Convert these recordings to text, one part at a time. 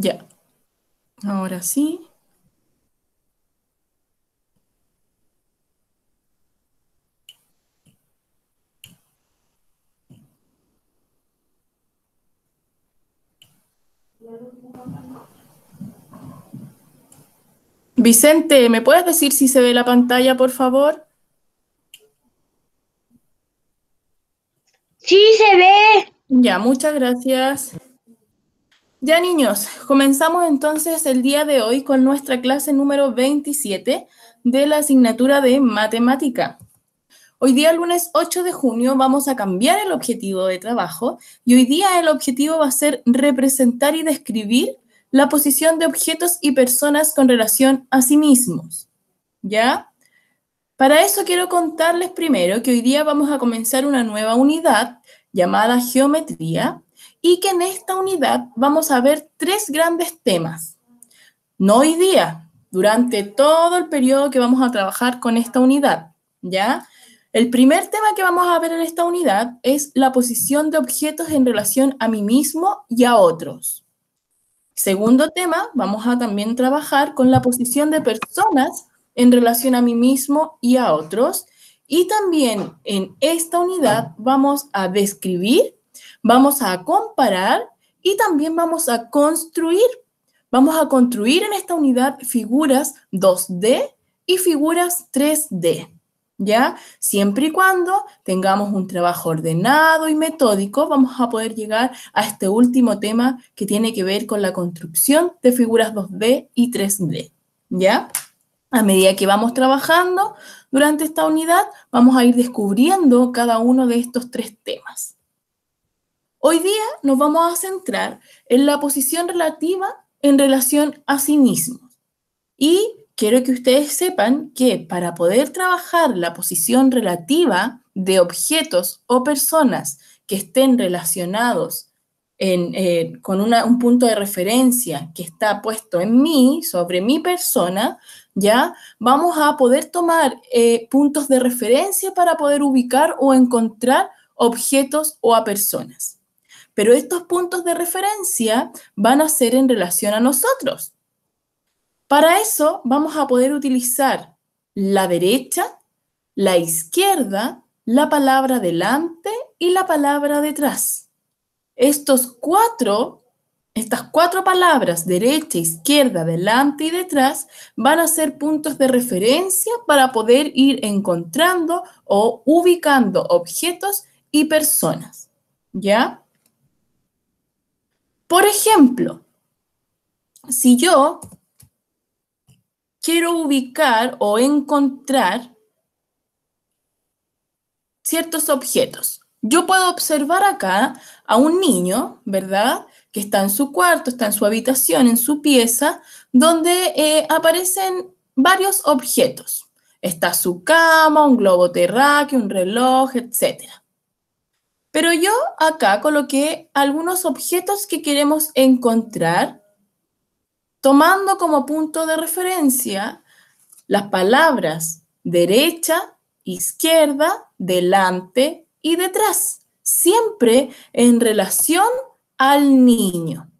Ya, ahora sí. Vicente, ¿me puedes decir si se ve la pantalla, por favor? Sí, se ve. Ya, muchas gracias. Ya niños, comenzamos entonces el día de hoy con nuestra clase número 27 de la asignatura de matemática. Hoy día, lunes 8 de junio, vamos a cambiar el objetivo de trabajo y hoy día el objetivo va a ser representar y describir la posición de objetos y personas con relación a sí mismos. ¿Ya? Para eso quiero contarles primero que hoy día vamos a comenzar una nueva unidad llamada geometría y que en esta unidad vamos a ver tres grandes temas. No hoy día, durante todo el periodo que vamos a trabajar con esta unidad, ¿ya? El primer tema que vamos a ver en esta unidad es la posición de objetos en relación a mí mismo y a otros. Segundo tema, vamos a también trabajar con la posición de personas en relación a mí mismo y a otros. Y también en esta unidad vamos a describir Vamos a comparar y también vamos a construir. Vamos a construir en esta unidad figuras 2D y figuras 3D. ¿Ya? Siempre y cuando tengamos un trabajo ordenado y metódico, vamos a poder llegar a este último tema que tiene que ver con la construcción de figuras 2D y 3D. ¿Ya? A medida que vamos trabajando durante esta unidad, vamos a ir descubriendo cada uno de estos tres temas. Hoy día nos vamos a centrar en la posición relativa en relación a sí mismos. Y quiero que ustedes sepan que para poder trabajar la posición relativa de objetos o personas que estén relacionados eh, con un punto de referencia que está puesto en mí, sobre mi persona, ya vamos a poder tomar eh, puntos de referencia para poder ubicar o encontrar objetos o a personas pero estos puntos de referencia van a ser en relación a nosotros. Para eso vamos a poder utilizar la derecha, la izquierda, la palabra delante y la palabra detrás. Estos cuatro, estas cuatro palabras, derecha, izquierda, delante y detrás, van a ser puntos de referencia para poder ir encontrando o ubicando objetos y personas. ¿Ya? Por ejemplo, si yo quiero ubicar o encontrar ciertos objetos, yo puedo observar acá a un niño, ¿verdad? Que está en su cuarto, está en su habitación, en su pieza, donde eh, aparecen varios objetos. Está su cama, un globo terráqueo, un reloj, etcétera. Pero yo acá coloqué algunos objetos que queremos encontrar tomando como punto de referencia las palabras derecha, izquierda, delante y detrás, siempre en relación al niño.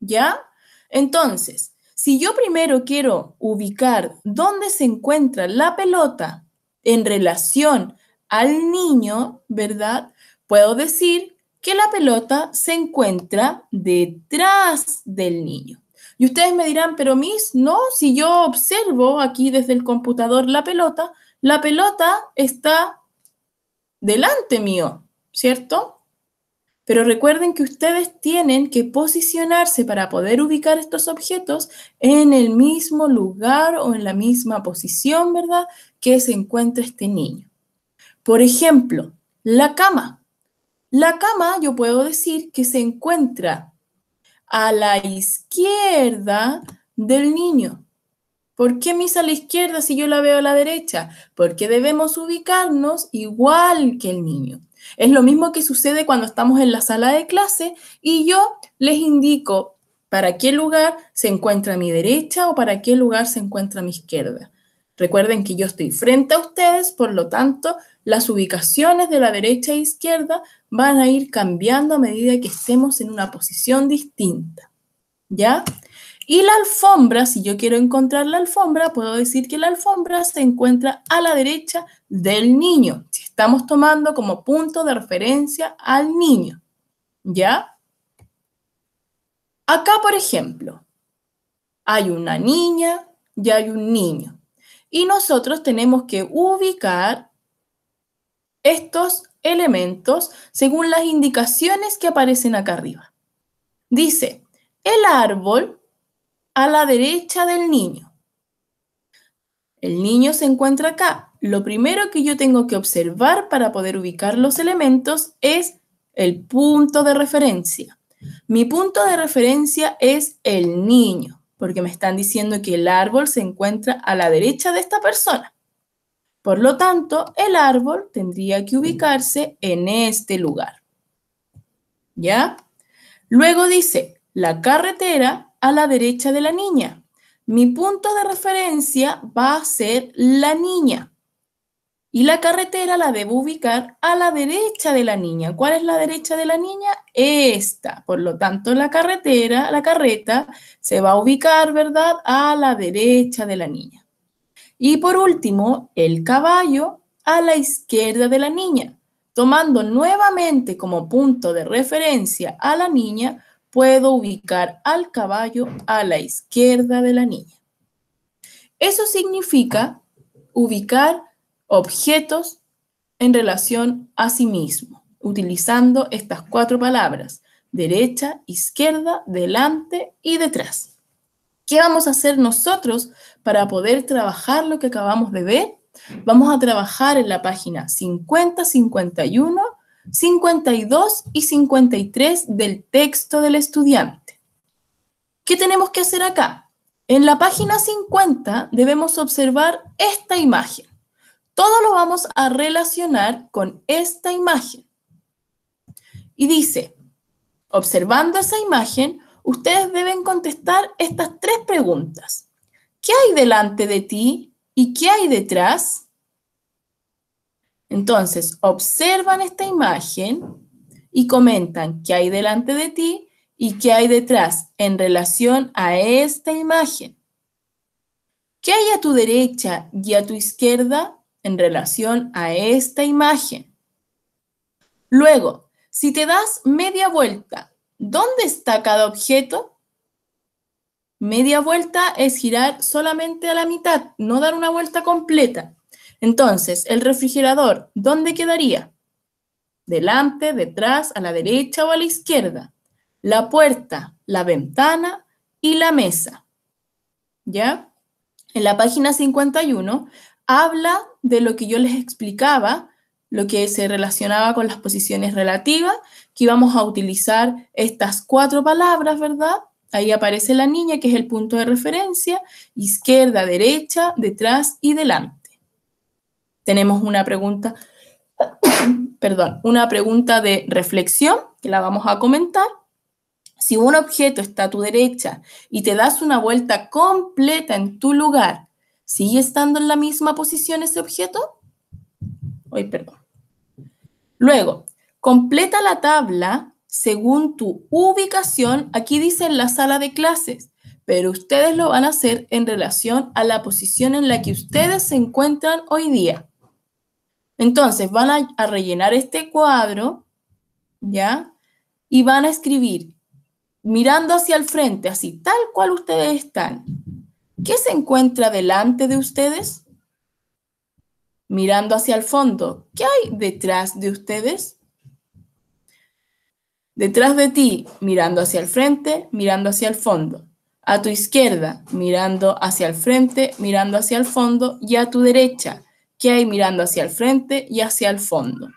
¿Ya? Entonces, si yo primero quiero ubicar dónde se encuentra la pelota en relación al niño, ¿verdad? Puedo decir que la pelota se encuentra detrás del niño. Y ustedes me dirán, pero Miss, no, si yo observo aquí desde el computador la pelota, la pelota está delante mío, ¿cierto? Pero recuerden que ustedes tienen que posicionarse para poder ubicar estos objetos en el mismo lugar o en la misma posición, ¿verdad? Que se encuentra este niño. Por ejemplo, la cama. La cama, yo puedo decir que se encuentra a la izquierda del niño. ¿Por qué misa a la izquierda si yo la veo a la derecha? Porque debemos ubicarnos igual que el niño. Es lo mismo que sucede cuando estamos en la sala de clase y yo les indico para qué lugar se encuentra mi derecha o para qué lugar se encuentra mi izquierda. Recuerden que yo estoy frente a ustedes, por lo tanto, las ubicaciones de la derecha e izquierda van a ir cambiando a medida que estemos en una posición distinta. ¿Ya? Y la alfombra, si yo quiero encontrar la alfombra, puedo decir que la alfombra se encuentra a la derecha del niño, si estamos tomando como punto de referencia al niño. ¿Ya? Acá, por ejemplo, hay una niña y hay un niño. Y nosotros tenemos que ubicar estos elementos según las indicaciones que aparecen acá arriba. Dice, el árbol a la derecha del niño. El niño se encuentra acá. Lo primero que yo tengo que observar para poder ubicar los elementos es el punto de referencia. Mi punto de referencia es el niño, porque me están diciendo que el árbol se encuentra a la derecha de esta persona. Por lo tanto, el árbol tendría que ubicarse en este lugar. ¿Ya? Luego dice, la carretera a la derecha de la niña. Mi punto de referencia va a ser la niña. Y la carretera la debo ubicar a la derecha de la niña. ¿Cuál es la derecha de la niña? Esta. Por lo tanto, la carretera, la carreta, se va a ubicar, ¿verdad? A la derecha de la niña. Y por último, el caballo a la izquierda de la niña. Tomando nuevamente como punto de referencia a la niña, puedo ubicar al caballo a la izquierda de la niña. Eso significa ubicar objetos en relación a sí mismo, utilizando estas cuatro palabras, derecha, izquierda, delante y detrás. ¿Qué vamos a hacer nosotros para poder trabajar lo que acabamos de ver, vamos a trabajar en la página 50, 51, 52 y 53 del texto del estudiante. ¿Qué tenemos que hacer acá? En la página 50 debemos observar esta imagen. Todo lo vamos a relacionar con esta imagen. Y dice, observando esa imagen, ustedes deben contestar estas tres preguntas. ¿qué hay delante de ti y qué hay detrás? Entonces, observan esta imagen y comentan qué hay delante de ti y qué hay detrás en relación a esta imagen. ¿Qué hay a tu derecha y a tu izquierda en relación a esta imagen? Luego, si te das media vuelta, ¿dónde está cada objeto? Media vuelta es girar solamente a la mitad, no dar una vuelta completa. Entonces, el refrigerador, ¿dónde quedaría? Delante, detrás, a la derecha o a la izquierda. La puerta, la ventana y la mesa. ¿Ya? En la página 51 habla de lo que yo les explicaba, lo que se relacionaba con las posiciones relativas, que íbamos a utilizar estas cuatro palabras, ¿verdad? Ahí aparece la niña, que es el punto de referencia, izquierda, derecha, detrás y delante. Tenemos una pregunta, perdón, una pregunta de reflexión, que la vamos a comentar. Si un objeto está a tu derecha y te das una vuelta completa en tu lugar, ¿sigue estando en la misma posición ese objeto? Hoy, perdón. Luego, completa la tabla según tu ubicación, aquí dice en la sala de clases, pero ustedes lo van a hacer en relación a la posición en la que ustedes se encuentran hoy día. Entonces, van a, rellenar este cuadro, ¿ya? Y van a escribir mirando hacia el frente, así tal cual ustedes están. ¿Qué se encuentra delante de ustedes? Mirando hacia el fondo, ¿qué hay detrás de ustedes? Detrás de ti, mirando hacia el frente, mirando hacia el fondo. A tu izquierda, mirando hacia el frente, mirando hacia el fondo. Y a tu derecha, que hay mirando hacia el frente y hacia el fondo.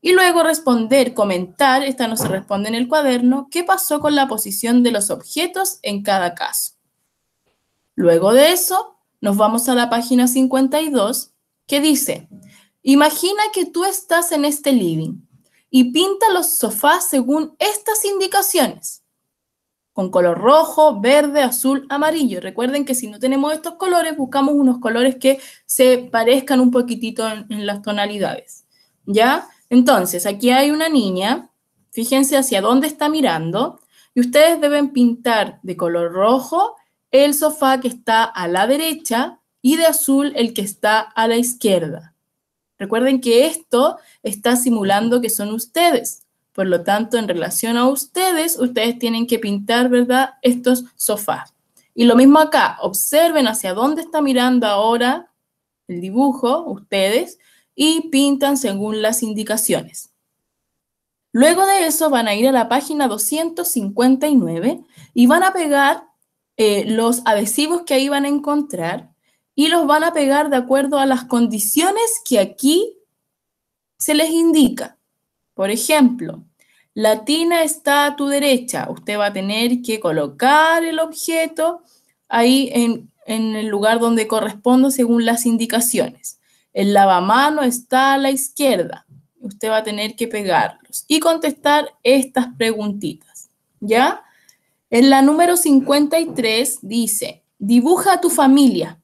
Y luego responder, comentar, esta no se responde en el cuaderno, qué pasó con la posición de los objetos en cada caso. Luego de eso, nos vamos a la página 52, que dice, imagina que tú estás en este living y pinta los sofás según estas indicaciones, con color rojo, verde, azul, amarillo. Recuerden que si no tenemos estos colores, buscamos unos colores que se parezcan un poquitito en, las tonalidades. ¿Ya? Entonces, aquí hay una niña, fíjense hacia dónde está mirando, y ustedes deben pintar de color rojo el sofá que está a la derecha y de azul el que está a la izquierda. Recuerden que esto está simulando que son ustedes. Por lo tanto, en relación a ustedes, ustedes tienen que pintar, ¿verdad?, estos sofás. Y lo mismo acá, observen hacia dónde está mirando ahora el dibujo, ustedes, y pintan según las indicaciones. Luego de eso van a ir a la página 259 y van a pegar eh, los adhesivos que ahí van a encontrar y los van a pegar de acuerdo a las condiciones que aquí se les indica. Por ejemplo, la tina está a tu derecha. Usted va a tener que colocar el objeto ahí en, el lugar donde corresponde según las indicaciones. El lavamano está a la izquierda. Usted va a tener que pegarlos y contestar estas preguntitas. ¿Ya? En la número 53 dice, dibuja a tu familia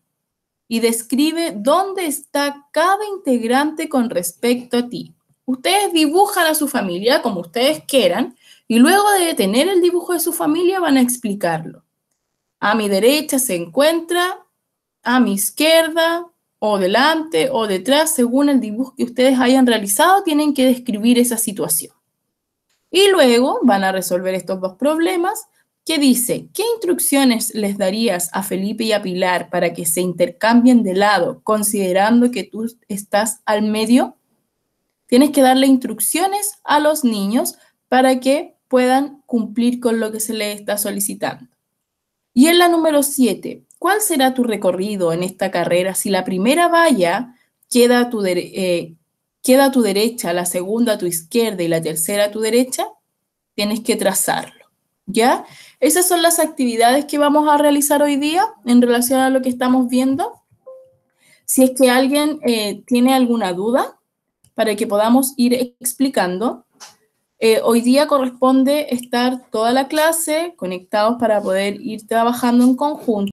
y describe dónde está cada integrante con respecto a ti. Ustedes dibujan a su familia como ustedes quieran y luego de tener el dibujo de su familia van a explicarlo. A mi derecha se encuentra, a mi izquierda o delante o detrás, según el dibujo que ustedes hayan realizado, tienen que describir esa situación. Y luego van a resolver estos dos problemas ¿Qué dice, ¿qué instrucciones les darías a Felipe y a Pilar para que se intercambien de lado, considerando que tú estás al medio? Tienes que darle instrucciones a los niños para que puedan cumplir con lo que se les está solicitando. Y en la número 7, ¿cuál será tu recorrido en esta carrera si la primera valla queda tu, eh, queda a tu derecha, la segunda a tu izquierda y la tercera a tu derecha? Tienes que trazarlo. ¿Ya? Esas son las actividades que vamos a realizar hoy día en relación a lo que estamos viendo. Si es que alguien eh, tiene alguna duda, para que podamos ir explicando. Eh, hoy día corresponde estar toda la clase conectados para poder ir trabajando en conjunto.